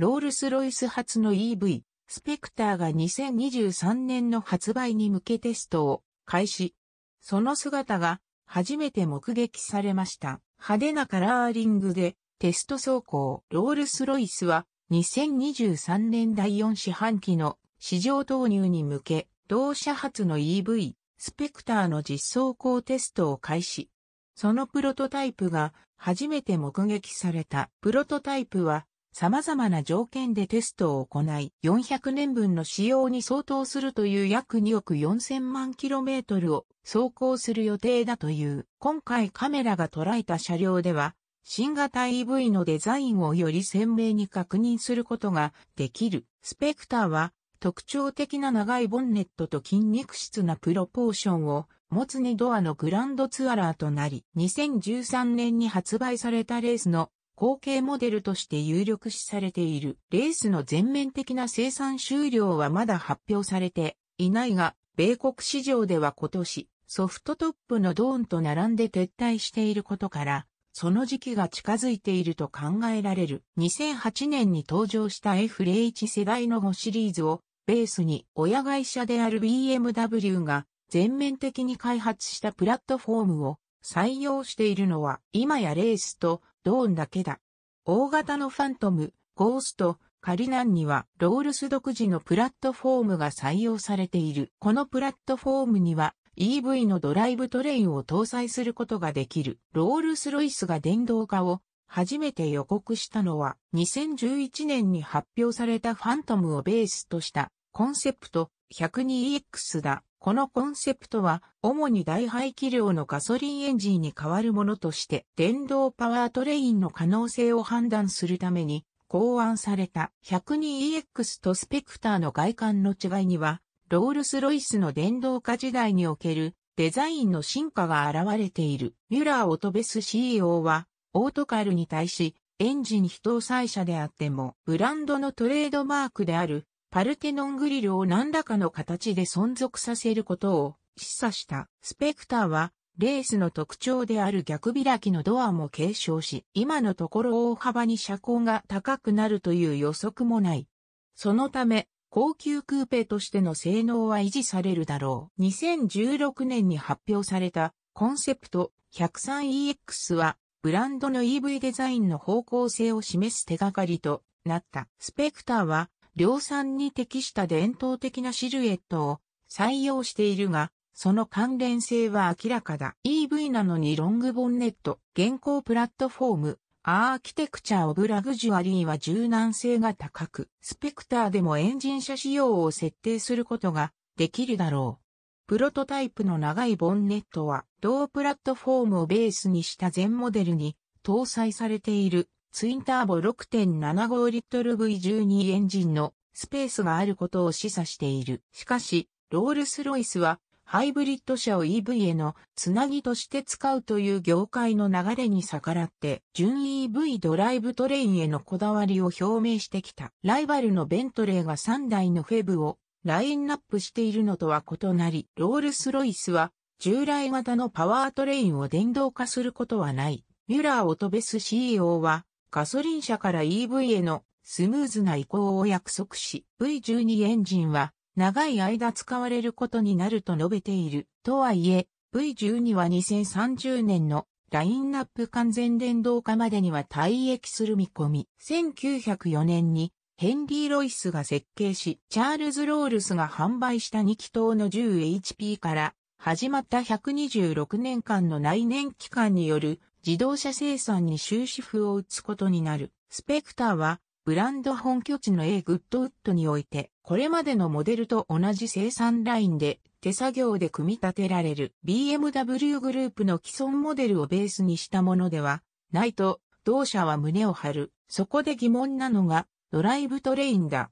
ロールスロイス発の EV、スペクターが2023年の発売に向けテストを開始。その姿が初めて目撃されました。派手なカラーリングでテスト走行。ロールスロイスは2023年第4四半期の市場投入に向け、同社発の EV、スペクターの実走行テストを開始。そのプロトタイプが初めて目撃された。プロトタイプは様々な条件でテストを行い、400年分の使用に相当するという約2億4000万キロメートルを走行する予定だという。今回カメラが捉えた車両では、新型 EV のデザインをより鮮明に確認することができる。スペクターは特徴的な長いボンネットと筋肉質なプロポーションを持つ2ドアのグランドツアラーとなり、2013年に発売されたレースの後継モデルとして有力視されている。レースの全面的な生産終了はまだ発表されていないが、米国市場では今年、ソフトトップのドーンと並んで撤退していることから、その時期が近づいていると考えられる。2008年に登場した F01 世代の5シリーズをベースに親会社である BMW が全面的に開発したプラットフォームを採用しているのは今やレースとドーンだけだ。大型のファントム、ゴースト、カリナンにはロールス独自のプラットフォームが採用されている。このプラットフォームには EV のドライブトレインを搭載することができる。ロールスロイスが電動化を初めて予告したのは2011年に発表されたファントムをベースとしたコンセプト 102EX だ。このコンセプトは、主に大排気量のガソリンエンジンに代わるものとして、電動パワートレインの可能性を判断するために、考案された 102EX とスペクターの外観の違いには、ロールスロイスの電動化時代におけるデザインの進化が現れている。ミュラー・オトベス CEO は、オートカルに対し、エンジン非搭載車であっても、ブランドのトレードマークであるパルテノングリルを何らかの形で存続させることを示唆した。スペクターは、レースの特徴である逆開きのドアも継承し、今のところ大幅に車高が高くなるという予測もない。そのため、高級クーペとしての性能は維持されるだろう。2016年に発表されたコンセプト 103EX は、ブランドの EV デザインの方向性を示す手がかりとなった。スペクターは、量産に適した伝統的なシルエットを採用しているが、その関連性は明らかだ。EV なのにロングボンネット、現行プラットフォーム、アーキテクチャオブラグジュアリーは柔軟性が高く、スペクターでもエンジン車仕様を設定することができるだろう。プロトタイプの長いボンネットは同プラットフォームをベースにした全モデルに搭載されているツインターボ6.75リットル V12 エンジンのスペースがあることを示唆している。しかし、ロールスロイスはハイブリッド車を EV へのつなぎとして使うという業界の流れに逆らって、純 EV ドライブトレインへのこだわりを表明してきた。ライバルのベントレーが3台のフェブをラインナップしているのとは異なり、ロールスロイスは従来型のパワートレインを電動化することはない。ミュラー・オトベス CEO は、ガソリン車から EV へのスムーズな移行を約束し、V12 エンジンは長い間使われることになると述べている。とはいえ、V12 は2030年のラインナップ完全電動化までには退役する見込み。1904年にヘンリー・ロイスが設計し、チャールズ・ロールスが販売した2気筒の 10HP から始まった126年間の内燃機関による自動車生産に終止符を打つことになる。スペクターは、ブランド本拠地の A グッドウッドにおいて、これまでのモデルと同じ生産ラインで手作業で組み立てられる BMW グループの既存モデルをベースにしたものではないと、同社は胸を張る。そこで疑問なのが、ドライブトレインだ。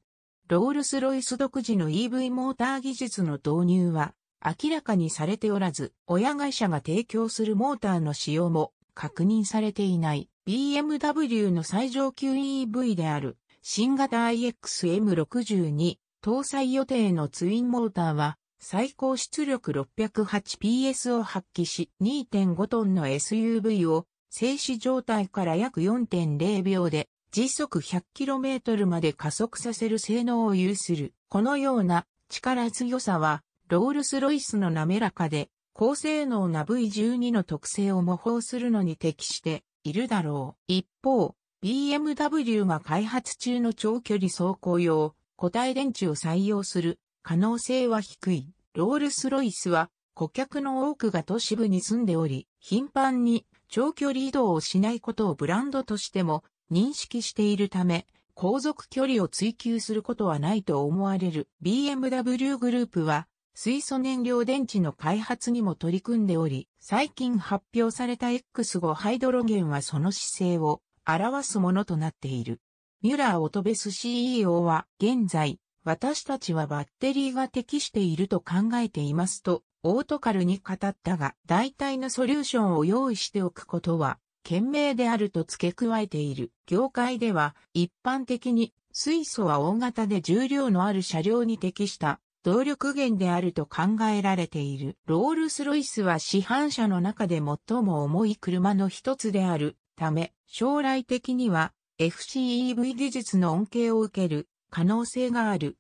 ロールスロイス独自の EV モーター技術の導入は明らかにされておらず、親会社が提供するモーターの使用も確認されていない BMW の最上級 EV である新型 IXM62 搭載予定のツインモーターは最高出力 608PS を発揮し2.5トンの SUV を静止状態から約4.0秒で時速 100km まで加速させる性能を有する。このような力強さはロールスロイスの滑らかで高性能な V12 の特性を模倣するのに適しているだろう。一方、BMW が開発中の長距離走行用固体電池を採用する可能性は低い。ロールスロイスは顧客の多くが都市部に住んでおり、頻繁に長距離移動をしないことをブランドとしても認識しているため、航続距離を追求することはないと思われる BMW グループは水素燃料電池の開発にも取り組んでおり、最近発表された X5 ハイドロゲンはその姿勢を表すものとなっている。ミュラー・オトベス CEO は現在、私たちはバッテリーが適していると考えていますと、オートカルに語ったが、大体のソリューションを用意しておくことは、賢明であると付け加えている。業界では、一般的に水素は大型で重量のある車両に適した動力源であると考えられている。ロールスロイスは市販車の中で最も重い車の一つであるため、将来的には FCEV 技術の恩恵を受ける可能性がある。